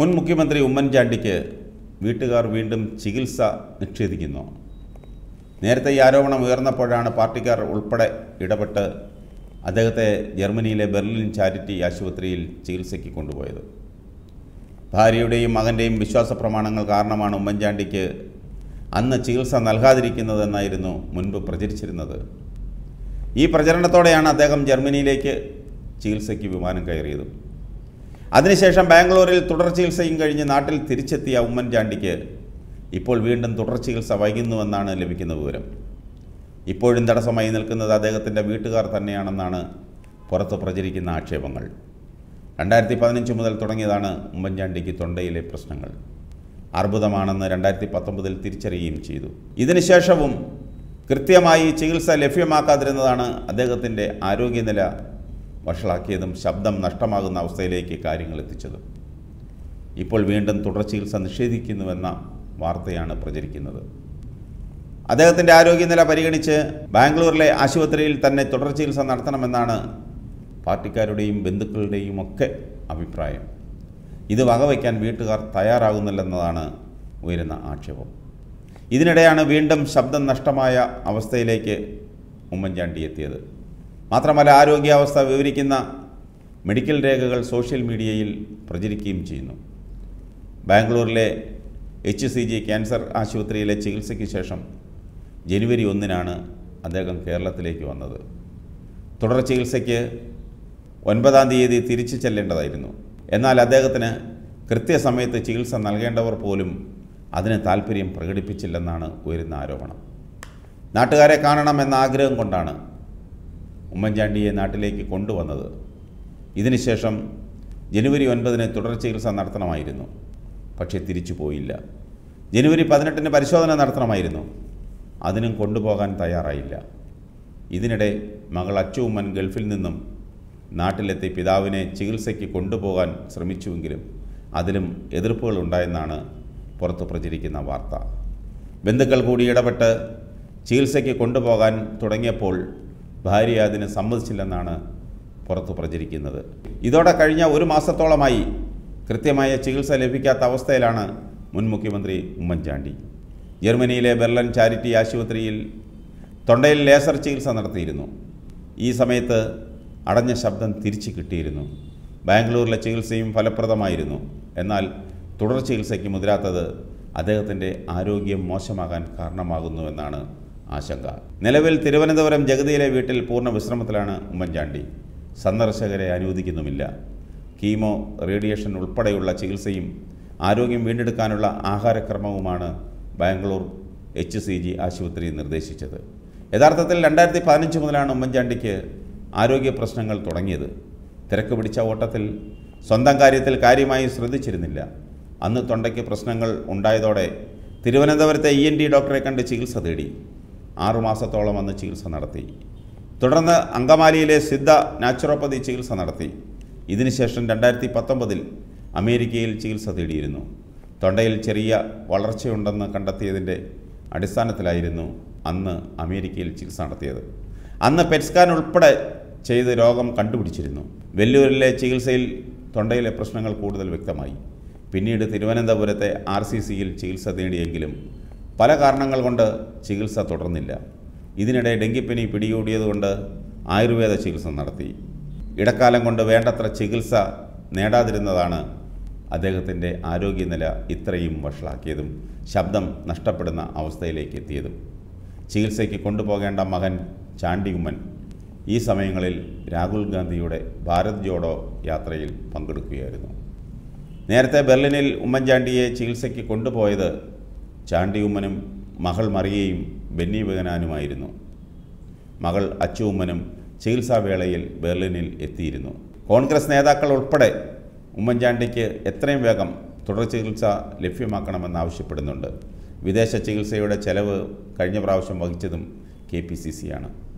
മുൻ മുഖ്യമന്ത്രി ഉമ്മൻചാണ്ടിക്ക് വീട്ടുകാർ വീണ്ടും ചികിത്സ നിഷേധിക്കുന്നു നേരത്തെ ഈ ആരോപണം ഉയർന്നപ്പോഴാണ് പാർട്ടിക്കാർ ഉൾപ്പെടെ ഇടപെട്ട് അദ്ദേഹത്തെ ജർമ്മനിയിലെ ബെർലിൻ ചാരിറ്റി ആശുപത്രിയിൽ ചികിത്സയ്ക്ക് കൊണ്ടുപോയത് ഭാര്യയുടെയും മകൻ്റെയും വിശ്വാസ പ്രമാണങ്ങൾ കാരണമാണ് ഉമ്മൻചാണ്ടിക്ക് അന്ന് ചികിത്സ നൽകാതിരിക്കുന്നതെന്നായിരുന്നു മുൻപ് പ്രചരിച്ചിരുന്നത് ഈ പ്രചരണത്തോടെയാണ് അദ്ദേഹം ജർമ്മനിയിലേക്ക് ചികിത്സയ്ക്ക് വിമാനം കയറിയതും അതിനുശേഷം ബാംഗ്ലൂരിൽ തുടർ ചികിത്സയും കഴിഞ്ഞ് നാട്ടിൽ തിരിച്ചെത്തിയ ഉമ്മൻചാണ്ടിക്ക് ഇപ്പോൾ വീണ്ടും തുടർ ചികിത്സ വൈകുന്നുവെന്നാണ് ലഭിക്കുന്ന വിവരം ഇപ്പോഴും തടസ്സമായി നിൽക്കുന്നത് അദ്ദേഹത്തിൻ്റെ വീട്ടുകാർ തന്നെയാണെന്നാണ് പുറത്ത് പ്രചരിക്കുന്ന ആക്ഷേപങ്ങൾ രണ്ടായിരത്തി പതിനഞ്ച് മുതൽ തുടങ്ങിയതാണ് ഉമ്മൻചാണ്ടിക്ക് തൊണ്ടയിലെ പ്രശ്നങ്ങൾ അർബുദമാണെന്ന് രണ്ടായിരത്തി പത്തൊമ്പതിൽ തിരിച്ചറിയുകയും ചെയ്തു ഇതിനുശേഷവും കൃത്യമായി ചികിത്സ ലഭ്യമാക്കാതിരുന്നതാണ് അദ്ദേഹത്തിൻ്റെ ആരോഗ്യനില വഷളാക്കിയതും ശബ്ദം നഷ്ടമാകുന്ന അവസ്ഥയിലേക്ക് കാര്യങ്ങൾ എത്തിച്ചതും ഇപ്പോൾ വീണ്ടും തുടർചികിത്സ നിഷേധിക്കുന്നുവെന്ന വാർത്തയാണ് പ്രചരിക്കുന്നത് അദ്ദേഹത്തിൻ്റെ ആരോഗ്യനില പരിഗണിച്ച് ബാംഗ്ലൂരിലെ ആശുപത്രിയിൽ തന്നെ തുടർ ചികിത്സ നടത്തണമെന്നാണ് പാർട്ടിക്കാരുടെയും ബന്ധുക്കളുടെയും ഒക്കെ അഭിപ്രായം ഇത് വകവയ്ക്കാൻ വീട്ടുകാർ തയ്യാറാകുന്നില്ലെന്നതാണ് ഉയരുന്ന ആക്ഷേപം ഇതിനിടെയാണ് വീണ്ടും ശബ്ദം നഷ്ടമായ അവസ്ഥയിലേക്ക് ഉമ്മൻചാണ്ടി എത്തിയത് മാത്രമല്ല ആരോഗ്യാവസ്ഥ വിവരിക്കുന്ന മെഡിക്കൽ രേഖകൾ സോഷ്യൽ മീഡിയയിൽ പ്രചരിക്കുകയും ചെയ്യുന്നു ബാംഗ്ലൂരിലെ എച്ച് സി ജി ക്യാൻസർ ആശുപത്രിയിലെ ചികിത്സയ്ക്ക് ശേഷം ജനുവരി ഒന്നിനാണ് അദ്ദേഹം കേരളത്തിലേക്ക് വന്നത് തുടർ ചികിത്സയ്ക്ക് ഒൻപതാം തീയതി തിരിച്ചു ചെല്ലേണ്ടതായിരുന്നു എന്നാൽ അദ്ദേഹത്തിന് കൃത്യസമയത്ത് ചികിത്സ നൽകേണ്ടവർ പോലും അതിന് താല്പര്യം പ്രകടിപ്പിച്ചില്ലെന്നാണ് ഉയരുന്ന ആരോപണം നാട്ടുകാരെ കാണണമെന്ന ആഗ്രഹം കൊണ്ടാണ് ഉമ്മൻചാണ്ടിയെ നാട്ടിലേക്ക് കൊണ്ടുവന്നത് ഇതിനുശേഷം ജനുവരി ഒൻപതിന് തുടർ ചികിത്സ നടത്തണമായിരുന്നു പക്ഷേ തിരിച്ചു പോയില്ല ജനുവരി പതിനെട്ടിന് പരിശോധന നടത്തണമായിരുന്നു അതിനും കൊണ്ടുപോകാൻ തയ്യാറായില്ല ഇതിനിടെ മകൾ അച്ചുമ്മൻ ഗൾഫിൽ നിന്നും നാട്ടിലെത്തി പിതാവിനെ ചികിത്സയ്ക്ക് കൊണ്ടുപോകാൻ ശ്രമിച്ചുവെങ്കിലും അതിലും എതിർപ്പുകൾ ഉണ്ടായെന്നാണ് പുറത്തു പ്രചരിക്കുന്ന വാർത്ത ബന്ധുക്കൾ കൂടി ഇടപെട്ട് ചികിത്സയ്ക്ക് കൊണ്ടുപോകാൻ തുടങ്ങിയപ്പോൾ ഭാര്യ അതിന് സമ്മതിച്ചില്ലെന്നാണ് പുറത്തു പ്രചരിക്കുന്നത് ഇതോടെ കഴിഞ്ഞ ഒരു മാസത്തോളമായി കൃത്യമായ ചികിത്സ ലഭിക്കാത്ത അവസ്ഥയിലാണ് മുൻ മുഖ്യമന്ത്രി ഉമ്മൻചാണ്ടി ജർമ്മനിയിലെ ബെർലൻ ചാരിറ്റി ആശുപത്രിയിൽ തൊണ്ടയിൽ ലേസർ ചികിത്സ നടത്തിയിരുന്നു ഈ സമയത്ത് അടഞ്ഞ ശബ്ദം തിരിച്ചു കിട്ടിയിരുന്നു ബാംഗ്ലൂരിലെ ചികിത്സയും ഫലപ്രദമായിരുന്നു എന്നാൽ തുടർ ചികിത്സയ്ക്ക് മുതിരാത്തത് അദ്ദേഹത്തിൻ്റെ ആരോഗ്യം മോശമാകാൻ കാരണമാകുന്നുവെന്നാണ് ആശങ്ക നിലവിൽ തിരുവനന്തപുരം ജഗതിയിലെ വീട്ടിൽ പൂർണ്ണ വിശ്രമത്തിലാണ് ഉമ്മൻചാണ്ടി സന്ദർശകരെ അനുവദിക്കുന്നുമില്ല കീമോ റേഡിയേഷൻ ഉൾപ്പെടെയുള്ള ചികിത്സയും ആരോഗ്യം വീണ്ടെടുക്കാനുള്ള ആഹാരക്രമവുമാണ് ബാംഗ്ലൂർ എച്ച് സി ജി ആശുപത്രി നിർദ്ദേശിച്ചത് യഥാർത്ഥത്തിൽ രണ്ടായിരത്തി പതിനഞ്ച് മുതലാണ് ഉമ്മൻചാണ്ടിക്ക് ആരോഗ്യ പ്രശ്നങ്ങൾ തുടങ്ങിയത് തിരക്ക് പിടിച്ച ഓട്ടത്തിൽ സ്വന്തം കാര്യത്തിൽ കാര്യമായി ശ്രദ്ധിച്ചിരുന്നില്ല അന്ന് തൊണ്ടയ്ക്ക് പ്രശ്നങ്ങൾ ഉണ്ടായതോടെ തിരുവനന്തപുരത്തെ ഇ ഡോക്ടറെ കണ്ട് ചികിത്സ തേടി ആറുമാസത്തോളം വന്ന് ചികിത്സ നടത്തി തുടർന്ന് അങ്കമാലിയിലെ സിദ്ധ നാച്ചുറോപ്പതി ചികിത്സ നടത്തി ഇതിനുശേഷം രണ്ടായിരത്തി പത്തൊമ്പതിൽ അമേരിക്കയിൽ ചികിത്സ തേടിയിരുന്നു തൊണ്ടയിൽ ചെറിയ വളർച്ചയുണ്ടെന്ന് കണ്ടെത്തിയതിൻ്റെ അടിസ്ഥാനത്തിലായിരുന്നു അന്ന് അമേരിക്കയിൽ ചികിത്സ നടത്തിയത് അന്ന് പെറ്റ്സ്കാൻ ഉൾപ്പെടെ ചെയ്ത് രോഗം കണ്ടുപിടിച്ചിരുന്നു വെല്ലൂരിലെ ചികിത്സയിൽ തൊണ്ടയിലെ പ്രശ്നങ്ങൾ കൂടുതൽ വ്യക്തമായി പിന്നീട് തിരുവനന്തപുരത്തെ ആർ സി സിയിൽ ചികിത്സ തേടിയെങ്കിലും പല കാരണങ്ങൾ കൊണ്ട് ചികിത്സ തുടർന്നില്ല ഇതിനിടെ ഡെങ്കിപ്പനി പിടികൂടിയതുകൊണ്ട് ആയുർവേദ ചികിത്സ നടത്തി ഇടക്കാലം കൊണ്ട് വേണ്ടത്ര ചികിത്സ നേടാതിരുന്നതാണ് അദ്ദേഹത്തിൻ്റെ ആരോഗ്യനില ഇത്രയും വഷളാക്കിയതും ശബ്ദം നഷ്ടപ്പെടുന്ന അവസ്ഥയിലേക്ക് എത്തിയതും ചികിത്സയ്ക്ക് കൊണ്ടുപോകേണ്ട മകൻ ചാണ്ടിയുമ്മൻ ഈ സമയങ്ങളിൽ രാഹുൽ ഗാന്ധിയുടെ ഭാരത് ജോഡോ യാത്രയിൽ പങ്കെടുക്കുകയായിരുന്നു നേരത്തെ ബെർലിനിൽ ഉമ്മൻചാണ്ടിയെ ചികിത്സയ്ക്ക് കൊണ്ടുപോയത് ചാണ്ടിയുമ്മനും മകൾ മറിയയും ബെന്നി ബഗനാനുമായിരുന്നു മകൾ അച്ചുമ്മനും ചികിത്സാവേളയിൽ ബെർലിനിൽ എത്തിയിരുന്നു കോൺഗ്രസ് നേതാക്കൾ ഉൾപ്പെടെ ഉമ്മൻചാണ്ടിക്ക് എത്രയും വേഗം തുടർ ചികിത്സ ലഭ്യമാക്കണമെന്നാവശ്യപ്പെടുന്നുണ്ട് വിദേശ ചികിത്സയുടെ ചെലവ് കഴിഞ്ഞ പ്രാവശ്യം വഹിച്ചതും കെ പി സി സിയാണ്